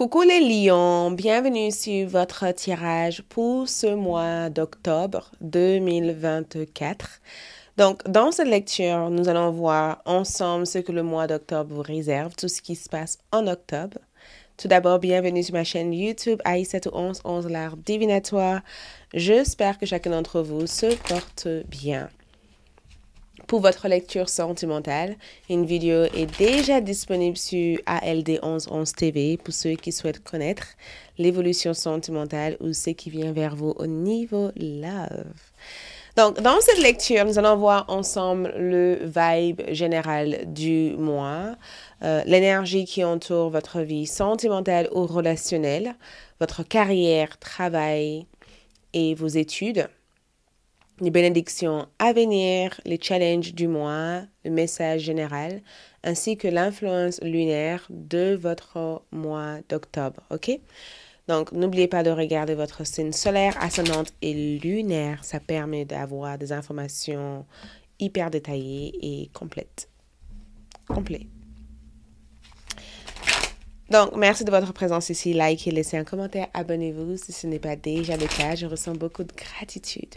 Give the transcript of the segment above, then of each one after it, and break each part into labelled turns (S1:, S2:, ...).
S1: Coucou les lions, bienvenue sur votre tirage pour ce mois d'octobre 2024. Donc, dans cette lecture, nous allons voir ensemble ce que le mois d'octobre vous réserve, tout ce qui se passe en octobre. Tout d'abord, bienvenue sur ma chaîne YouTube Aïssatou 11 11 l'art divinatoire. J'espère que chacun d'entre vous se porte bien. Pour votre lecture sentimentale, une vidéo est déjà disponible sur ALD1111 TV pour ceux qui souhaitent connaître l'évolution sentimentale ou ce qui vient vers vous au niveau love. Donc, dans cette lecture, nous allons voir ensemble le vibe général du mois, euh, l'énergie qui entoure votre vie sentimentale ou relationnelle, votre carrière, travail et vos études les bénédictions à venir, les challenges du mois, le message général, ainsi que l'influence lunaire de votre mois d'octobre. OK? Donc, n'oubliez pas de regarder votre signe solaire, ascendante et lunaire. Ça permet d'avoir des informations hyper détaillées et complètes. Complet. Donc, merci de votre présence ici. Likez, laissez un commentaire, abonnez-vous si ce n'est pas déjà le cas. Je ressens beaucoup de gratitude.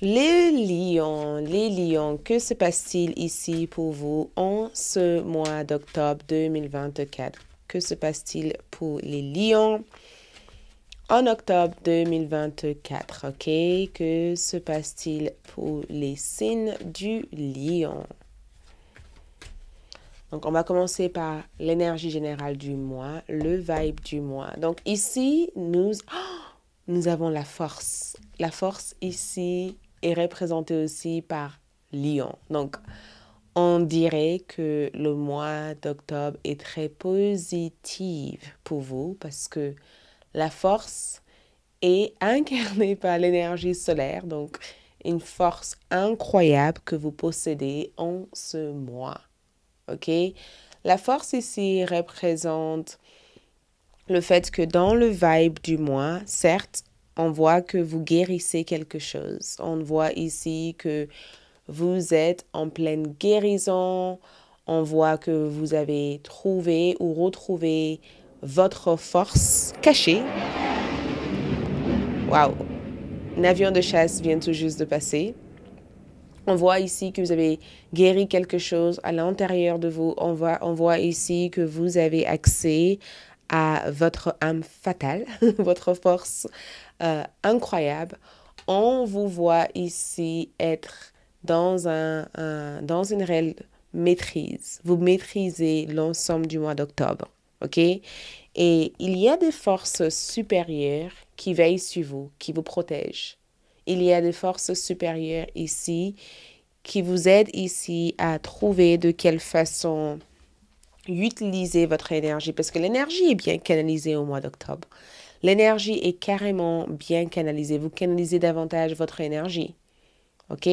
S1: Les lions, les lions, que se passe-t-il ici pour vous en ce mois d'octobre 2024? Que se passe-t-il pour les lions en octobre 2024? OK, que se passe-t-il pour les signes du lion? Donc, on va commencer par l'énergie générale du mois, le vibe du mois. Donc, ici, nous, oh, nous avons la force. La force ici, est représenté aussi par Lion. Donc, on dirait que le mois d'octobre est très positif pour vous parce que la force est incarnée par l'énergie solaire, donc une force incroyable que vous possédez en ce mois. OK La force ici représente le fait que dans le vibe du mois, certes, on voit que vous guérissez quelque chose. On voit ici que vous êtes en pleine guérison. On voit que vous avez trouvé ou retrouvé votre force cachée. Waouh! Un avion de chasse vient tout juste de passer. On voit ici que vous avez guéri quelque chose à l'intérieur de vous. On voit, on voit ici que vous avez accès à votre âme fatale, votre force euh, incroyable. On vous voit ici être dans, un, dans une réelle maîtrise. Vous maîtrisez l'ensemble du mois d'octobre. OK? Et il y a des forces supérieures qui veillent sur vous, qui vous protègent. Il y a des forces supérieures ici qui vous aident ici à trouver de quelle façon utilisez votre énergie parce que l'énergie est bien canalisée au mois d'octobre. L'énergie est carrément bien canalisée. Vous canalisez davantage votre énergie. OK?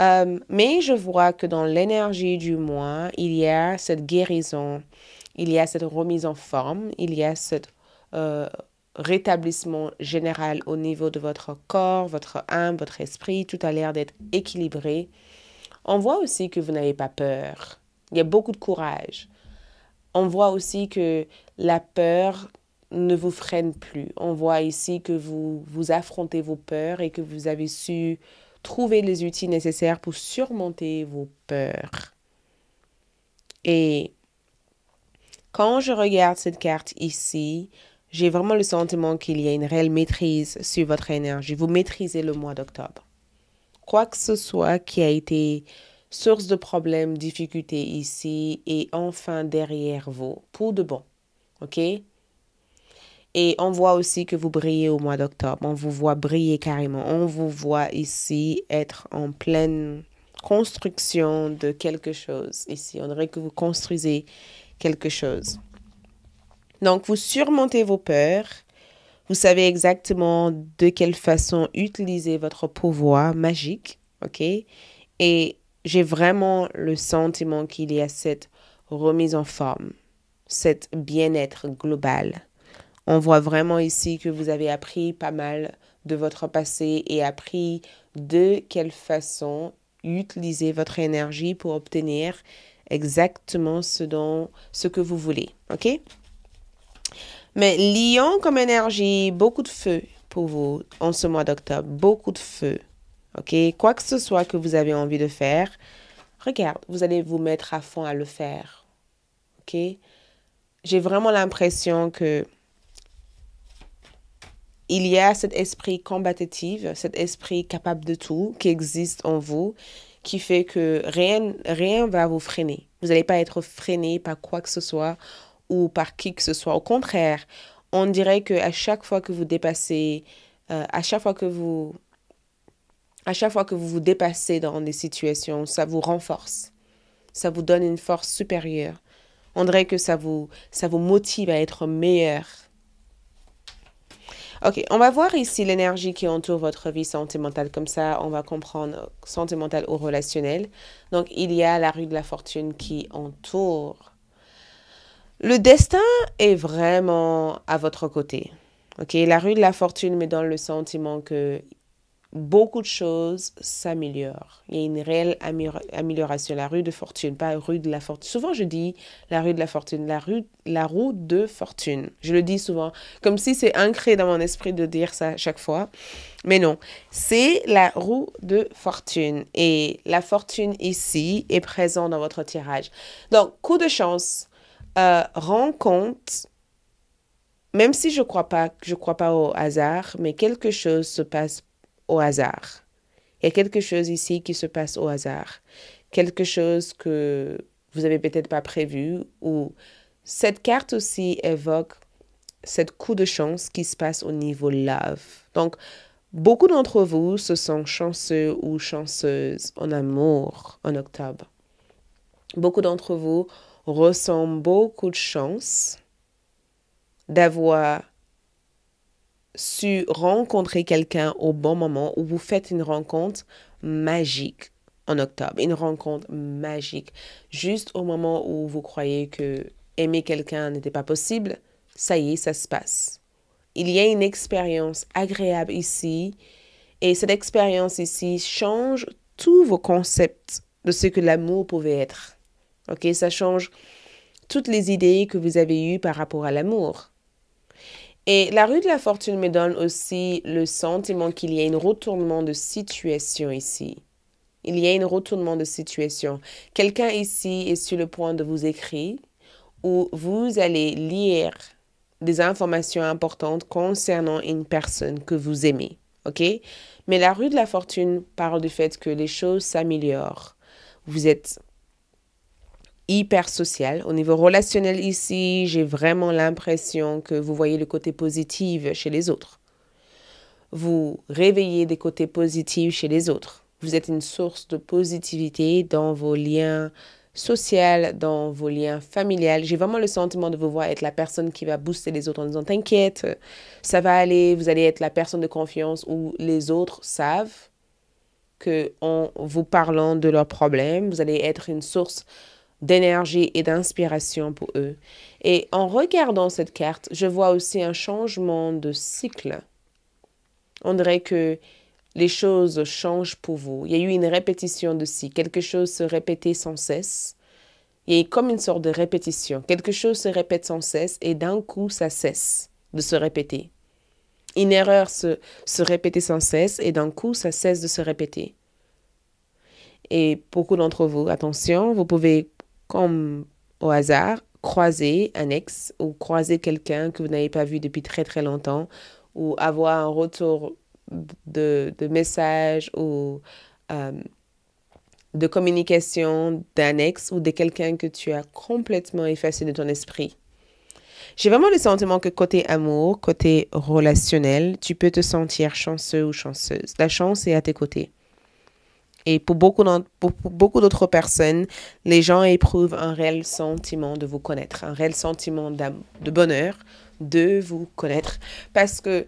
S1: Euh, mais je vois que dans l'énergie du mois, il y a cette guérison, il y a cette remise en forme, il y a ce euh, rétablissement général au niveau de votre corps, votre âme, votre esprit. Tout a l'air d'être équilibré. On voit aussi que vous n'avez pas peur. Il y a beaucoup de courage. On voit aussi que la peur ne vous freine plus. On voit ici que vous, vous affrontez vos peurs et que vous avez su trouver les outils nécessaires pour surmonter vos peurs. Et quand je regarde cette carte ici, j'ai vraiment le sentiment qu'il y a une réelle maîtrise sur votre énergie. Vous maîtrisez le mois d'octobre. Quoi que ce soit qui a été source de problèmes, difficultés ici et enfin derrière vous pour de bon. OK? Et on voit aussi que vous brillez au mois d'octobre. On vous voit briller carrément. On vous voit ici être en pleine construction de quelque chose. Ici, on dirait que vous construisez quelque chose. Donc, vous surmontez vos peurs. Vous savez exactement de quelle façon utiliser votre pouvoir magique. OK? Et j'ai vraiment le sentiment qu'il y a cette remise en forme, cet bien-être global. On voit vraiment ici que vous avez appris pas mal de votre passé et appris de quelle façon utiliser votre énergie pour obtenir exactement ce dont ce que vous voulez, OK Mais lion comme énergie, beaucoup de feu pour vous en ce mois d'octobre, beaucoup de feu. Quoi que ce soit que vous avez envie de faire, regarde, vous allez vous mettre à fond à le faire. OK J'ai vraiment l'impression que il y a cet esprit combattatif, cet esprit capable de tout qui existe en vous qui fait que rien rien va vous freiner. Vous n'allez pas être freiné par quoi que ce soit ou par qui que ce soit. Au contraire, on dirait que à chaque fois que vous dépassez, euh, à chaque fois que vous à chaque fois que vous vous dépassez dans des situations, ça vous renforce. Ça vous donne une force supérieure. On dirait que ça vous, ça vous motive à être meilleur. Ok, on va voir ici l'énergie qui entoure votre vie sentimentale. Comme ça, on va comprendre sentimentale ou relationnelle. Donc, il y a la rue de la fortune qui entoure. Le destin est vraiment à votre côté. Ok, la rue de la fortune, me donne le sentiment que beaucoup de choses s'améliorent. Il y a une réelle amélioration. La rue de fortune, pas rue de la fortune. Souvent, je dis la rue de la fortune, la rue, la roue de fortune. Je le dis souvent, comme si c'est ancré dans mon esprit de dire ça chaque fois. Mais non, c'est la roue de fortune. Et la fortune ici est présente dans votre tirage. Donc, coup de chance, euh, rencontre, même si je ne crois pas, je crois pas au hasard, mais quelque chose se passe au hasard. Il y a quelque chose ici qui se passe au hasard, quelque chose que vous n'avez peut-être pas prévu ou cette carte aussi évoque cette coup de chance qui se passe au niveau love. Donc, beaucoup d'entre vous se sont chanceux ou chanceuses en amour en octobre. Beaucoup d'entre vous ressentent beaucoup de chance d'avoir su rencontrer quelqu'un au bon moment où vous faites une rencontre magique en octobre, une rencontre magique, juste au moment où vous croyez que aimer quelqu'un n'était pas possible, ça y est, ça se passe. Il y a une expérience agréable ici et cette expérience ici change tous vos concepts de ce que l'amour pouvait être. OK, ça change toutes les idées que vous avez eues par rapport à l'amour. Et la rue de la fortune me donne aussi le sentiment qu'il y a un retournement de situation ici. Il y a un retournement de situation. Quelqu'un ici est sur le point de vous écrire ou vous allez lire des informations importantes concernant une personne que vous aimez. OK? Mais la rue de la fortune parle du fait que les choses s'améliorent. Vous êtes hyper social. Au niveau relationnel ici, j'ai vraiment l'impression que vous voyez le côté positif chez les autres. Vous réveillez des côtés positifs chez les autres. Vous êtes une source de positivité dans vos liens sociaux, dans vos liens familiales. J'ai vraiment le sentiment de vous voir être la personne qui va booster les autres en disant t'inquiète, ça va aller, vous allez être la personne de confiance où les autres savent que en vous parlant de leurs problèmes, vous allez être une source d'énergie et d'inspiration pour eux. Et en regardant cette carte, je vois aussi un changement de cycle. On dirait que les choses changent pour vous. Il y a eu une répétition de si, quelque chose se répétait sans cesse. Il y a eu comme une sorte de répétition. Quelque chose se répète sans cesse et d'un coup, ça cesse de se répéter. Une erreur se, se répétait sans cesse et d'un coup, ça cesse de se répéter. Et beaucoup d'entre vous, attention, vous pouvez comme au hasard, croiser un ex ou croiser quelqu'un que vous n'avez pas vu depuis très très longtemps ou avoir un retour de, de messages ou euh, de communication d'un ex ou de quelqu'un que tu as complètement effacé de ton esprit. J'ai vraiment le sentiment que côté amour, côté relationnel, tu peux te sentir chanceux ou chanceuse. La chance est à tes côtés. Et pour beaucoup, beaucoup d'autres personnes, les gens éprouvent un réel sentiment de vous connaître, un réel sentiment de bonheur de vous connaître. Parce que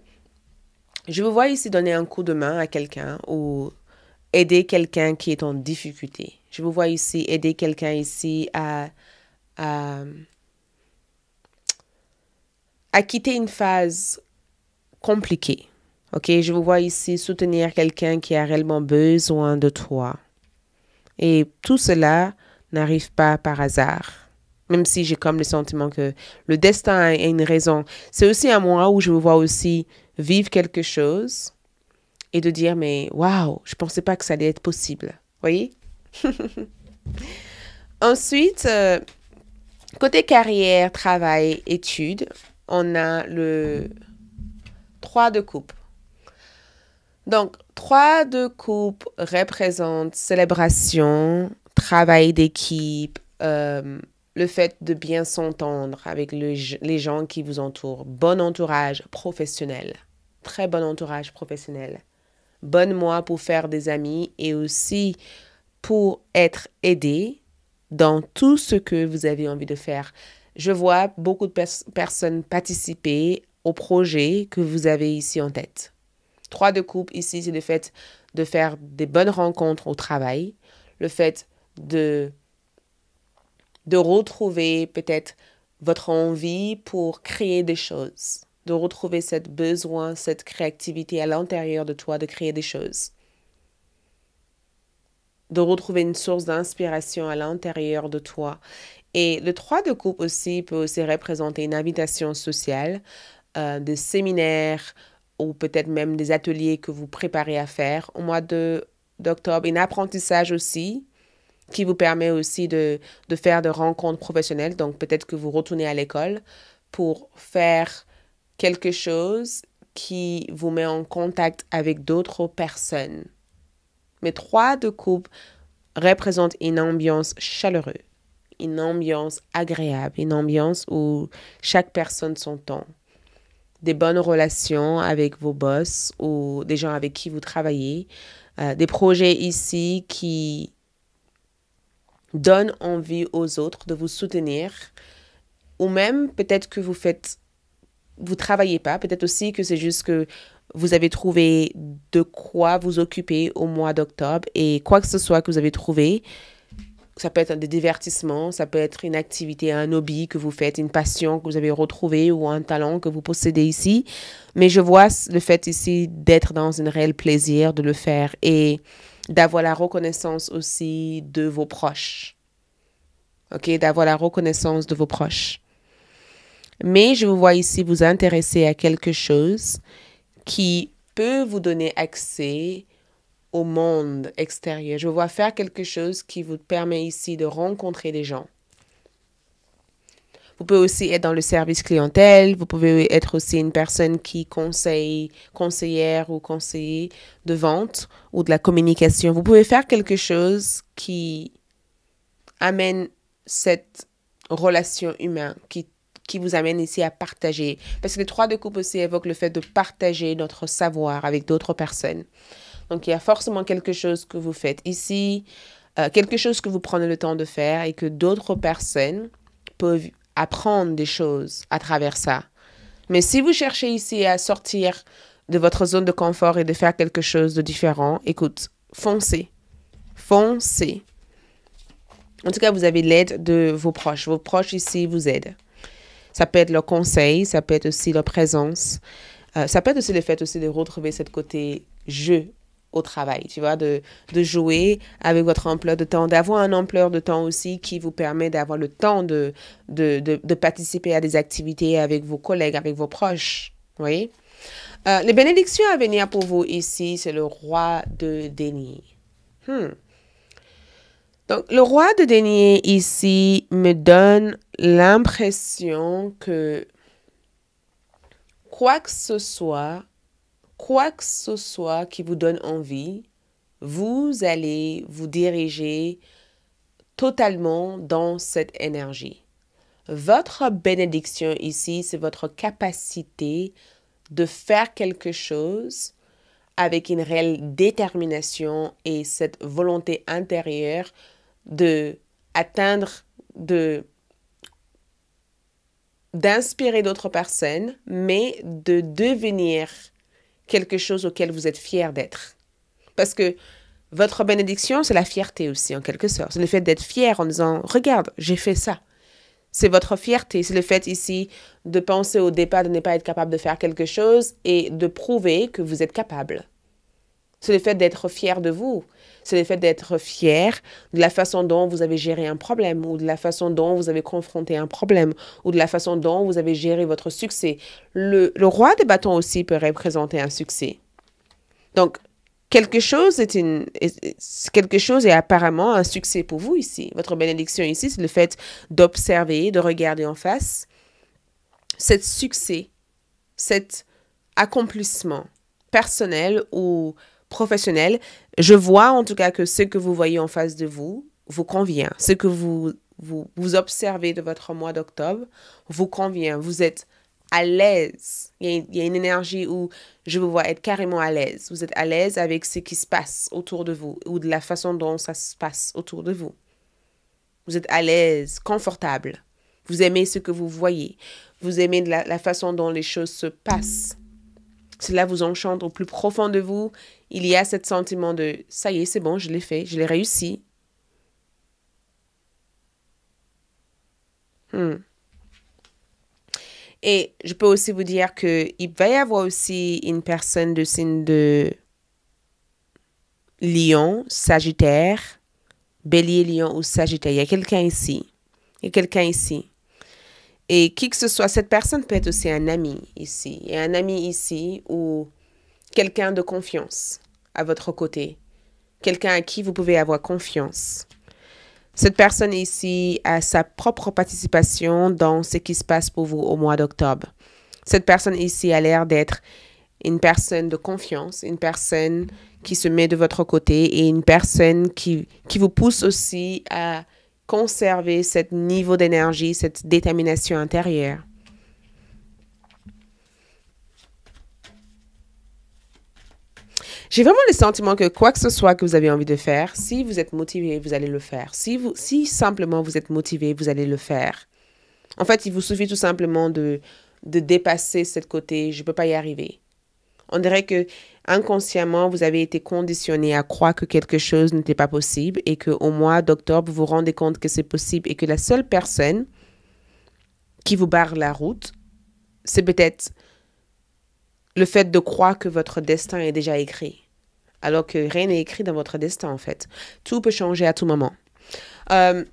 S1: je vous vois ici donner un coup de main à quelqu'un ou aider quelqu'un qui est en difficulté. Je vous vois ici aider quelqu'un ici à, à quitter une phase compliquée OK, je vous vois ici soutenir quelqu'un qui a réellement besoin de toi. Et tout cela n'arrive pas par hasard. Même si j'ai comme le sentiment que le destin a une raison. C'est aussi un moment où je vous vois aussi vivre quelque chose et de dire, mais waouh, je ne pensais pas que ça allait être possible. voyez Ensuite, euh, côté carrière, travail, études, on a le 3 de coupe. Donc, trois de coupe représentent célébration, travail d'équipe, euh, le fait de bien s'entendre avec les gens qui vous entourent, bon entourage professionnel, très bon entourage professionnel, bon mois pour faire des amis et aussi pour être aidé dans tout ce que vous avez envie de faire. Je vois beaucoup de personnes participer au projet que vous avez ici en tête. Trois de coupe, ici, c'est le fait de faire des bonnes rencontres au travail, le fait de, retrouver peut-être votre envie pour créer des choses, de retrouver ce besoin, cette créativité à l'intérieur de toi de créer des choses, de retrouver une source d'inspiration à l'intérieur de toi. Et le 3 de coupe aussi peut aussi représenter une invitation sociale, euh, des séminaires, ou peut-être même des ateliers que vous préparez à faire au mois d'octobre, un apprentissage aussi qui vous permet aussi de, de faire des rencontres professionnelles. Donc peut-être que vous retournez à l'école pour faire quelque chose qui vous met en contact avec d'autres personnes. Mais trois de coupe représentent une ambiance chaleureuse, une ambiance agréable, une ambiance où chaque personne s'entend des bonnes relations avec vos boss ou des gens avec qui vous travaillez, euh, des projets ici qui donnent envie aux autres de vous soutenir, ou même peut-être que vous faites, vous travaillez pas, peut-être aussi que c'est juste que vous avez trouvé de quoi vous occuper au mois d'octobre et quoi que ce soit que vous avez trouvé, ça peut être des divertissements, ça peut être une activité, un hobby que vous faites, une passion que vous avez retrouvée ou un talent que vous possédez ici. Mais je vois le fait ici d'être dans un réel plaisir de le faire et d'avoir la reconnaissance aussi de vos proches. OK, d'avoir la reconnaissance de vos proches. Mais je vous vois ici vous intéresser à quelque chose qui peut vous donner accès au monde extérieur. Je vois faire quelque chose qui vous permet ici de rencontrer des gens. Vous pouvez aussi être dans le service clientèle, vous pouvez être aussi une personne qui conseille, conseillère ou conseiller de vente ou de la communication. Vous pouvez faire quelque chose qui amène cette relation humaine, qui, qui vous amène ici à partager. Parce que le trois de coupe aussi évoque le fait de partager notre savoir avec d'autres personnes. Donc, il y a forcément quelque chose que vous faites ici, euh, quelque chose que vous prenez le temps de faire et que d'autres personnes peuvent apprendre des choses à travers ça. Mais si vous cherchez ici à sortir de votre zone de confort et de faire quelque chose de différent, écoute, foncez. Foncez. En tout cas, vous avez l'aide de vos proches. Vos proches ici vous aident. Ça peut être leur conseil, ça peut être aussi leur présence. Euh, ça peut être aussi le fait aussi de retrouver cette côté jeu au travail, tu vois, de, de jouer avec votre ampleur de temps, d'avoir un ampleur de temps aussi qui vous permet d'avoir le temps de de, de, participer à des activités avec vos collègues, avec vos proches, vous voyez. Euh, les bénédictions à venir pour vous ici, c'est le roi de déni. Hmm. Donc, le roi de déni ici me donne l'impression que quoi que ce soit quoi que ce soit qui vous donne envie, vous allez vous diriger totalement dans cette énergie. Votre bénédiction ici, c'est votre capacité de faire quelque chose avec une réelle détermination et cette volonté intérieure de atteindre de d'inspirer d'autres personnes, mais de devenir quelque chose auquel vous êtes fier d'être. Parce que votre bénédiction, c'est la fierté aussi, en quelque sorte. C'est le fait d'être fier en disant, regarde, j'ai fait ça. C'est votre fierté, c'est le fait ici de penser au départ de ne pas être capable de faire quelque chose et de prouver que vous êtes capable. C'est le fait d'être fier de vous c'est le fait d'être fier de la façon dont vous avez géré un problème ou de la façon dont vous avez confronté un problème ou de la façon dont vous avez géré votre succès. Le, roi des bâtons aussi peut représenter un succès. Donc, quelque chose est quelque chose est apparemment un succès pour vous ici. Votre bénédiction ici, c'est le fait d'observer, de regarder en face cet succès, cet accomplissement personnel ou professionnel, je vois en tout cas que ce que vous voyez en face de vous vous convient. Ce que vous, vous, observez de votre mois d'octobre vous convient. Vous êtes à l'aise. Il, y, a, une énergie où je vous vois être carrément à l'aise. Vous êtes à l'aise avec ce qui se passe autour de vous ou de la façon dont ça se passe autour de vous. Vous êtes à l'aise, confortable. Vous aimez ce que vous voyez. Vous aimez la façon dont les choses se passent cela vous enchante au plus profond de vous, il y a ce sentiment de ⁇ ça y est, c'est bon, je l'ai fait, je l'ai réussi hmm. Et je peux aussi vous dire qu'il va y avoir aussi une personne de signe de lion, sagittaire, bélier, lion ou sagittaire. Il y a quelqu'un ici. Il y a quelqu'un ici. Et qui que ce soit, cette personne peut être aussi un ami ici, et un ami ici, ou quelqu'un de confiance à votre côté, quelqu'un à qui vous pouvez avoir confiance. Cette personne ici a sa propre participation dans ce qui se passe pour vous au mois d'octobre. Cette personne ici a l'air d'être une personne de confiance, une personne qui se met de votre côté et une personne qui, qui vous pousse aussi à conserver ce niveau d'énergie, cette détermination intérieure. J'ai vraiment le sentiment que quoi que ce soit que vous avez envie de faire, si vous êtes motivé, vous allez le faire. Si, vous, si simplement vous êtes motivé, vous allez le faire. En fait, il vous suffit tout simplement de, de dépasser ce côté je ne peux pas y arriver. On dirait que Inconsciemment, vous avez été conditionné à croire que quelque chose n'était pas possible et que au mois d'octobre, vous vous rendez compte que c'est possible et que la seule personne qui vous barre la route, c'est peut-être le fait de croire que votre destin est déjà écrit, alors que rien n'est écrit dans votre destin en fait. Tout peut changer à tout moment. Euh,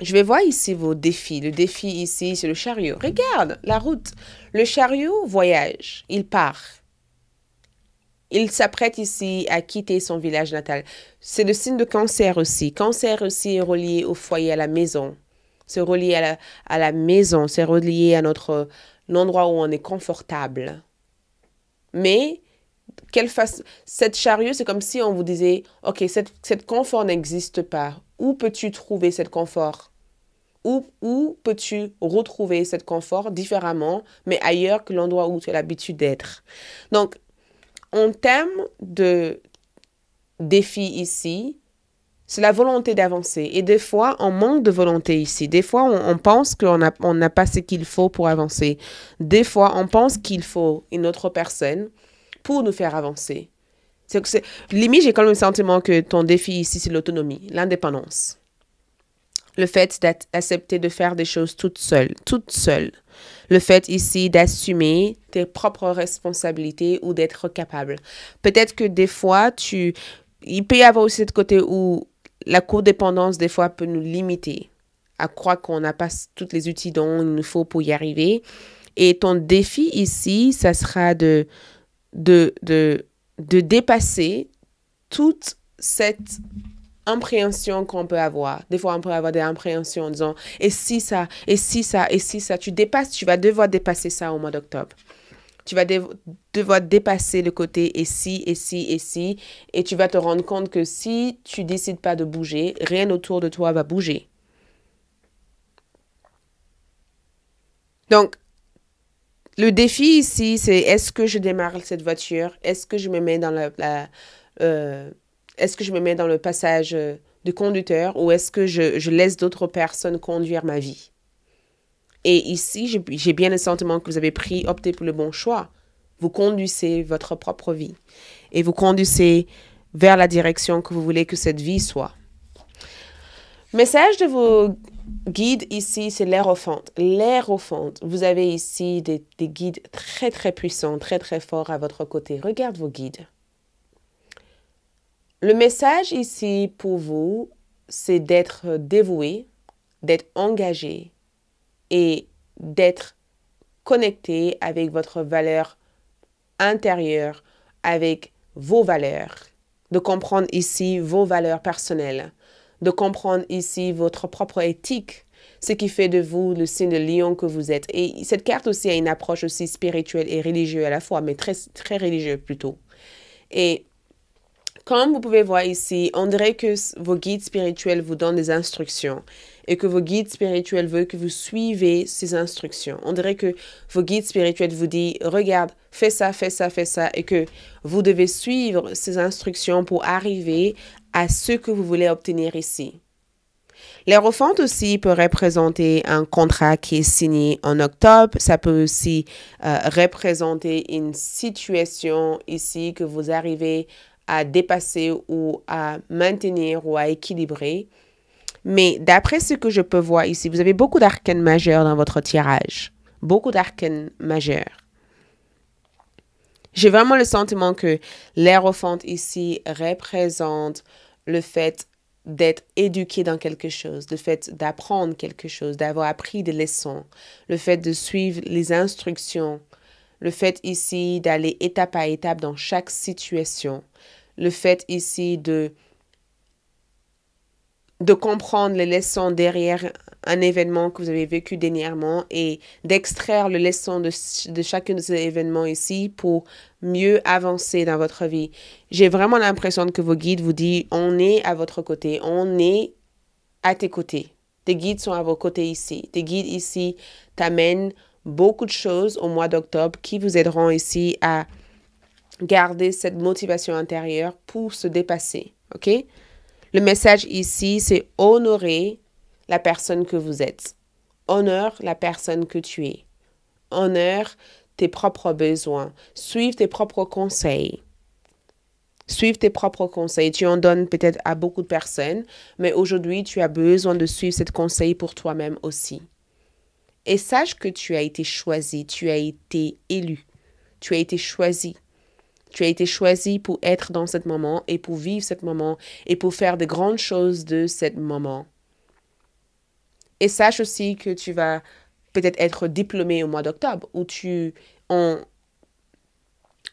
S1: je vais voir ici vos défis. Le défi ici, c'est le chariot. Regarde la route. Le chariot voyage, il part. Il s'apprête ici à quitter son village natal. C'est le signe de cancer aussi. Cancer aussi est relié au foyer, à la maison. C'est relié à la, maison, c'est relié à notre euh, endroit où on est confortable. Mais quelle fasse cette charrue, c'est comme si on vous disait, OK, cette, confort n'existe pas. Où peux-tu trouver cette confort Où, où peux-tu retrouver cette confort différemment, mais ailleurs que l'endroit où tu as l'habitude d'être Donc, en termes de défis ici, c'est la volonté d'avancer. Et des fois, on manque de volonté ici. Des fois, on, pense qu'on n'a pas ce qu'il faut pour avancer. Des fois, on pense qu'il faut une autre personne pour nous faire avancer. C'est, limite, j'ai quand même le sentiment que ton défi ici, c'est l'autonomie, l'indépendance le fait d'accepter de faire des choses toute seule, toute seule. Le fait ici d'assumer tes propres responsabilités ou d'être capable. Peut-être que des fois, tu, il peut y avoir aussi de côté où la codépendance, des fois, peut nous limiter à croire qu'on n'a pas tous les outils dont il nous faut pour y arriver. Et ton défi ici, ça sera de, de, de dépasser toute cette impréhension qu'on peut avoir. Des fois, on peut avoir des impréhensions en disant, et si ça, et si ça, et si ça, tu dépasses, tu vas devoir dépasser ça au mois d'octobre. Tu vas devoir dépasser le côté et si, et si, et si, et tu vas te rendre compte que si tu décides pas de bouger, rien autour de toi va bouger. Donc, le défi ici, c'est est-ce que je démarre cette voiture? Est-ce que je me mets dans la, euh, est-ce que je me mets dans le passage euh, de conducteur ou est-ce que je, laisse d'autres personnes conduire ma vie Et ici, j'ai bien le sentiment que vous avez pris, opté pour le bon choix. Vous conduisez votre propre vie et vous conduisez vers la direction que vous voulez que cette vie soit. Message de vos guides ici, c'est l'air l'air offente vous avez ici des, des, guides très très puissants, très très forts à votre côté. Regarde vos guides. Le message ici pour vous, c'est d'être dévoué, d'être engagé et d'être connecté avec votre valeur intérieure, avec vos valeurs, de comprendre ici vos valeurs personnelles, de comprendre ici votre propre éthique, ce qui fait de vous le signe de lion que vous êtes. Et cette carte aussi a une approche aussi spirituelle et religieuse à la fois, mais très, très religieuse plutôt. Et comme vous pouvez voir ici, on dirait que vos guides spirituels vous donnent des instructions et que vos guides spirituels veulent que vous suivez ces instructions. On dirait que vos guides spirituels vous disent, regarde, fais ça, fais ça, fais ça, et que vous devez suivre ces instructions pour arriver à ce que vous voulez obtenir ici. Les aussi peut représenter un contrat qui est signé en octobre. Ça peut aussi euh, représenter une situation ici que vous arrivez à dépasser ou à maintenir ou à équilibrer. Mais d'après ce que je peux voir ici, vous avez beaucoup d'arcanes majeurs dans votre tirage. Beaucoup d'arcanes majeurs. J'ai vraiment le sentiment que l'aérophante ici représente le fait d'être éduqué dans quelque chose, le fait d'apprendre quelque chose, d'avoir appris des leçons, le fait de suivre les instructions le fait ici d'aller étape à étape dans chaque situation, le fait ici de de comprendre les leçons derrière un événement que vous avez vécu dernièrement et d'extraire les leçons de, de, chacun de ces événements ici pour mieux avancer dans votre vie. J'ai vraiment l'impression que vos guides vous disent on est à votre côté, on est à tes côtés. Tes guides sont à vos côtés ici. Tes guides ici t'amènent beaucoup de choses au mois d'octobre qui vous aideront ici à garder cette motivation intérieure pour se dépasser. OK? Le message ici, c'est honorer la personne que vous êtes. Honore la personne que tu es. Honore tes propres besoins. Suive tes propres conseils. Suive tes propres conseils. Tu en donnes peut-être à beaucoup de personnes, mais aujourd'hui, tu as besoin de suivre ces conseils pour toi-même aussi. Et sache que tu as été choisi, tu as été élu, tu as été choisi. Tu as été choisi pour être dans ce moment et pour vivre ce moment et pour faire de grandes choses de ce moment. Et sache aussi que tu vas peut-être être diplômé au mois d'octobre où tu en,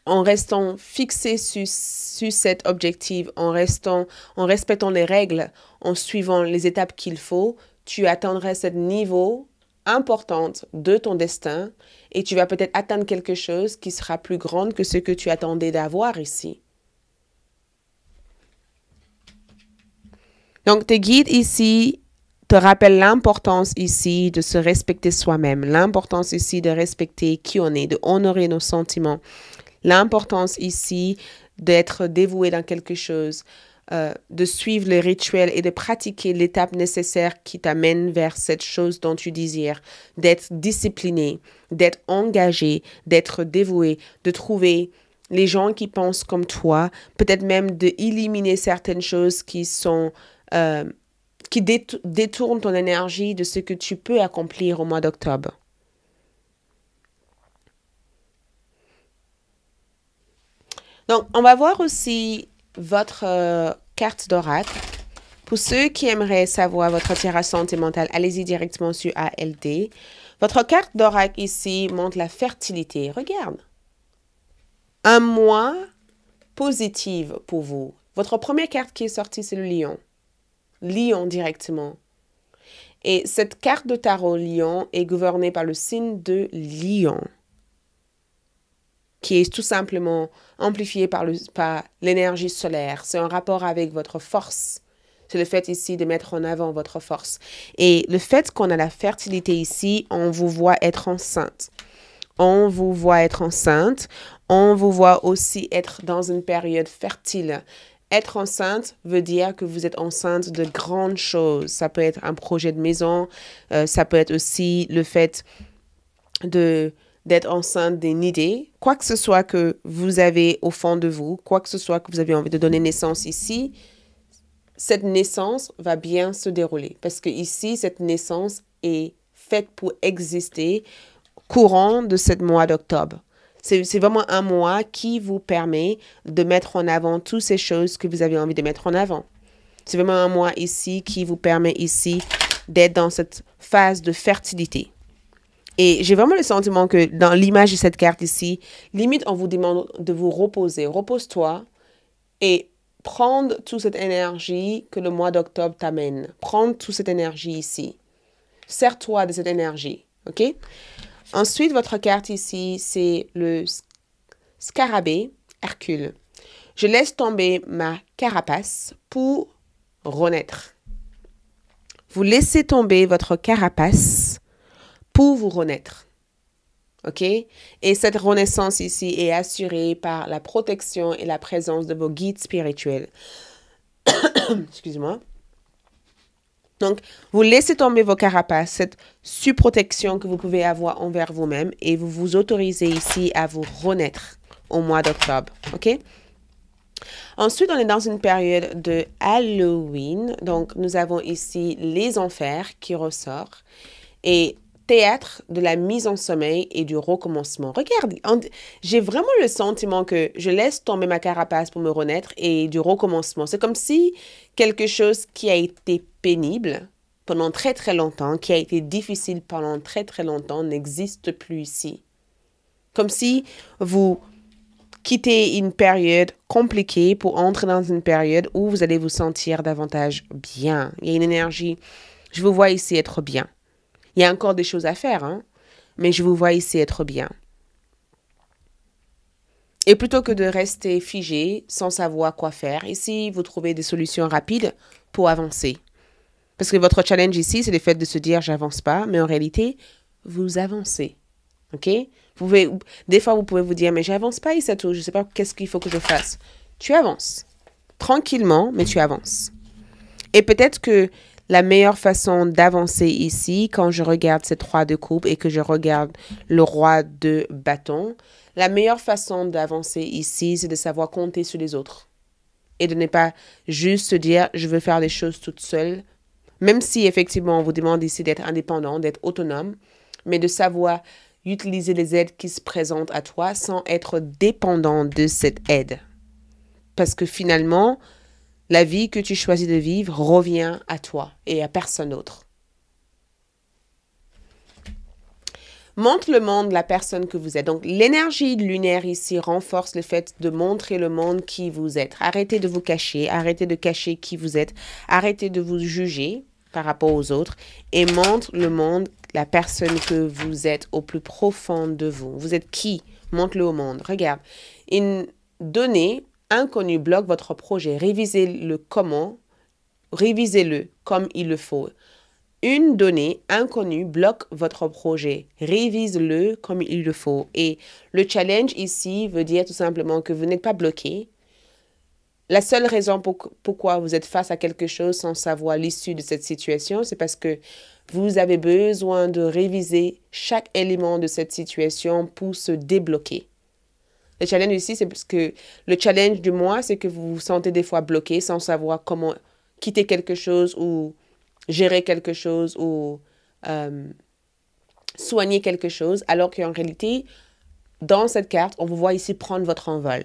S1: en restant fixé sur, cet objectif, en, restant, en respectant les règles, en suivant les étapes qu'il faut, tu atteindras ce niveau importante de ton destin et tu vas peut-être atteindre quelque chose qui sera plus grande que ce que tu attendais d'avoir ici. Donc, tes guides ici te rappellent l'importance ici de se respecter soi-même, l'importance ici de respecter qui on est, de honorer nos sentiments, l'importance ici d'être dévoué dans quelque chose, euh, de suivre le rituel et de pratiquer l'étape nécessaire qui t'amène vers cette chose dont tu désires, d'être discipliné, d'être engagé, d'être dévoué, de trouver les gens qui pensent comme toi, peut-être même d'éliminer certaines choses qui sont... Euh, qui détournent ton énergie de ce que tu peux accomplir au mois d'octobre. Donc, on va voir aussi votre euh, carte d'oracle. Pour ceux qui aimeraient savoir votre tirage mentale allez-y directement sur ALD. Votre carte d'oracle ici montre la fertilité. Regarde. Un mois positif pour vous. Votre première carte qui est sortie, c'est le lion. Lion directement. Et cette carte de tarot lion est gouvernée par le signe de lion qui est tout simplement amplifié par l'énergie par solaire. C'est en rapport avec votre force. C'est le fait ici de mettre en avant votre force. Et le fait qu'on a la fertilité ici, on vous voit être enceinte. On vous voit être enceinte. On vous voit aussi être dans une période fertile. Être enceinte veut dire que vous êtes enceinte de grandes choses. Ça peut être un projet de maison. Euh, ça peut être aussi le fait de d'être enceinte d'une idée, quoi que ce soit que vous avez au fond de vous, quoi que ce soit que vous avez envie de donner naissance ici, cette naissance va bien se dérouler. Parce que ici, cette naissance est faite pour exister courant de ce mois d'octobre. C'est vraiment un mois qui vous permet de mettre en avant toutes ces choses que vous avez envie de mettre en avant. C'est vraiment un mois ici qui vous permet ici d'être dans cette phase de fertilité. Et j'ai vraiment le sentiment que dans l'image de cette carte ici, limite, on vous demande de vous reposer. Repose-toi et prendre toute cette énergie que le mois d'octobre t'amène. Prendre toute cette énergie ici. Sers-toi de cette énergie. OK? Ensuite, votre carte ici, c'est le scarabée Hercule. Je laisse tomber ma carapace pour renaître. Vous laissez tomber votre carapace pour vous renaître. OK? Et cette renaissance ici est assurée par la protection et la présence de vos guides spirituels. Excusez-moi. Donc, vous laissez tomber vos carapaces, cette surprotection que vous pouvez avoir envers vous-même et vous vous autorisez ici à vous renaître au mois d'octobre. OK? Ensuite, on est dans une période de Halloween. Donc, nous avons ici les enfers qui ressortent. Et théâtre de la mise en sommeil et du recommencement. Regarde, j'ai vraiment le sentiment que je laisse tomber ma carapace pour me renaître et du recommencement. C'est comme si quelque chose qui a été pénible pendant très très longtemps, qui a été difficile pendant très très longtemps, n'existe plus ici. Comme si vous quittez une période compliquée pour entrer dans une période où vous allez vous sentir davantage bien. Il y a une énergie, je vous vois ici être bien. Il y a encore des choses à faire, hein. mais je vous vois ici être bien. Et plutôt que de rester figé sans savoir quoi faire, ici, vous trouvez des solutions rapides pour avancer. Parce que votre challenge ici, c'est le fait de se dire j'avance pas, mais en réalité, vous avancez. OK vous pouvez, Des fois, vous pouvez vous dire mais j'avance pas, tout. je ne sais pas qu'est-ce qu'il faut que je fasse. Tu avances. Tranquillement, mais tu avances. Et peut-être que la meilleure façon d'avancer ici, quand je regarde ces trois de coupe et que je regarde le roi de bâton, la meilleure façon d'avancer ici, c'est de savoir compter sur les autres et de ne pas juste dire je veux faire les choses toute seule, même si effectivement on vous demande ici d'être indépendant, d'être autonome, mais de savoir utiliser les aides qui se présentent à toi sans être dépendant de cette aide. Parce que finalement, la vie que tu choisis de vivre revient à toi et à personne d'autre. montre le monde la personne que vous êtes. Donc l'énergie lunaire ici renforce le fait de montrer le monde qui vous êtes. Arrêtez de vous cacher, arrêtez de cacher qui vous êtes, arrêtez de vous juger par rapport aux autres et montre le monde la personne que vous êtes au plus profond de vous. Vous êtes qui Montre-le au monde. Regarde, une donnée inconnu bloque votre projet, révisez le comment, révisez-le comme il le faut. Une donnée inconnue bloque votre projet. révisez le comme il le faut. Et le challenge ici veut dire tout simplement que vous n'êtes pas bloqué. La seule raison pourquoi vous êtes face à quelque chose sans savoir l'issue de cette situation, c'est parce que vous avez besoin de réviser chaque élément de cette situation pour se débloquer. Le challenge ici, c'est parce que le challenge du mois, c'est que vous vous sentez des fois bloqué sans savoir comment quitter quelque chose ou gérer quelque chose ou euh, soigner quelque chose, alors qu'en réalité, dans cette carte, on vous voit ici prendre votre envol.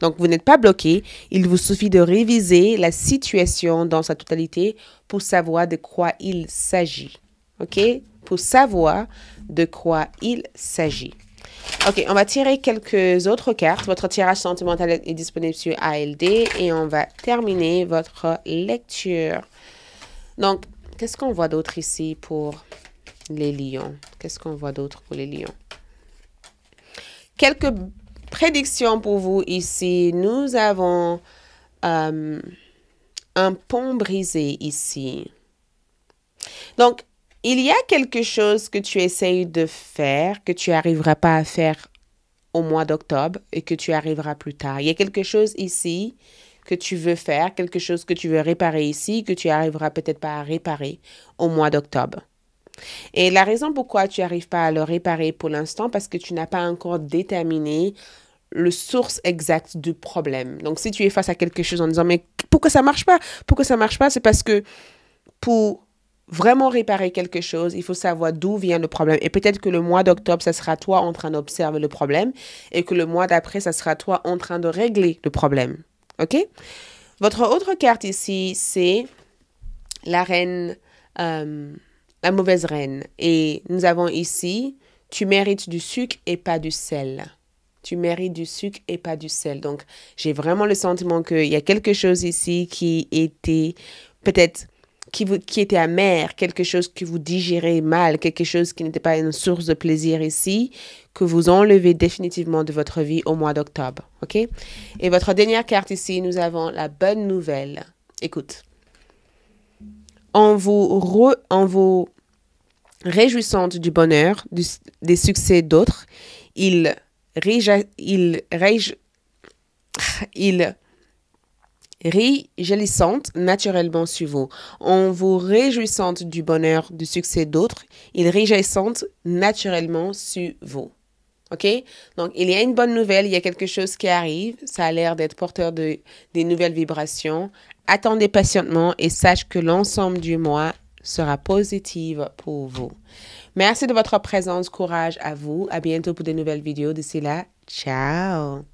S1: Donc, vous n'êtes pas bloqué. Il vous suffit de réviser la situation dans sa totalité pour savoir de quoi il s'agit. OK? Pour savoir de quoi il s'agit. Ok, on va tirer quelques autres cartes. Votre tirage sentimental est disponible sur ALD et on va terminer votre lecture. Donc, qu'est-ce qu'on voit d'autre ici pour les lions? Qu'est-ce qu'on voit d'autre pour les lions? Quelques prédictions pour vous ici. Nous avons euh, un pont brisé ici. Donc, il y a quelque chose que tu essayes de faire, que tu n'arriveras pas à faire au mois d'octobre et que tu arriveras plus tard. Il y a quelque chose ici que tu veux faire, quelque chose que tu veux réparer ici, que tu arriveras peut-être pas à réparer au mois d'octobre. Et la raison pourquoi tu n'arrives pas à le réparer pour l'instant, parce que tu n'as pas encore déterminé le source exacte du problème. Donc si tu es face à quelque chose en disant mais pourquoi ça marche pas Pourquoi ça marche pas C'est parce que pour vraiment réparer quelque chose, il faut savoir d'où vient le problème. Et peut-être que le mois d'octobre, ça sera toi en train d'observer le problème et que le mois d'après, ça sera toi en train de régler le problème. OK Votre autre carte ici, c'est la reine, euh, la mauvaise reine. Et nous avons ici, tu mérites du sucre et pas du sel. Tu mérites du sucre et pas du sel. Donc, j'ai vraiment le sentiment qu'il y a quelque chose ici qui était peut-être qui, vous, qui était amer, quelque chose que vous digérez mal, quelque chose qui n'était pas une source de plaisir ici, que vous enlevez définitivement de votre vie au mois d'octobre. OK? Et votre dernière carte ici, nous avons la bonne nouvelle. Écoute. En vous, en vous réjouissant du bonheur, des succès d'autres, il, il, il réjouissante naturellement sur vous. En vous réjouissant du bonheur, du succès d'autres, il réjouissent naturellement sur vous. OK? Donc, il y a une bonne nouvelle, il y a quelque chose qui arrive. Ça a l'air d'être porteur de, des nouvelles vibrations. Attendez patientement et sache que l'ensemble du mois sera positif pour vous. Merci de votre présence, courage à vous. À bientôt pour de nouvelles vidéos. D'ici là, ciao!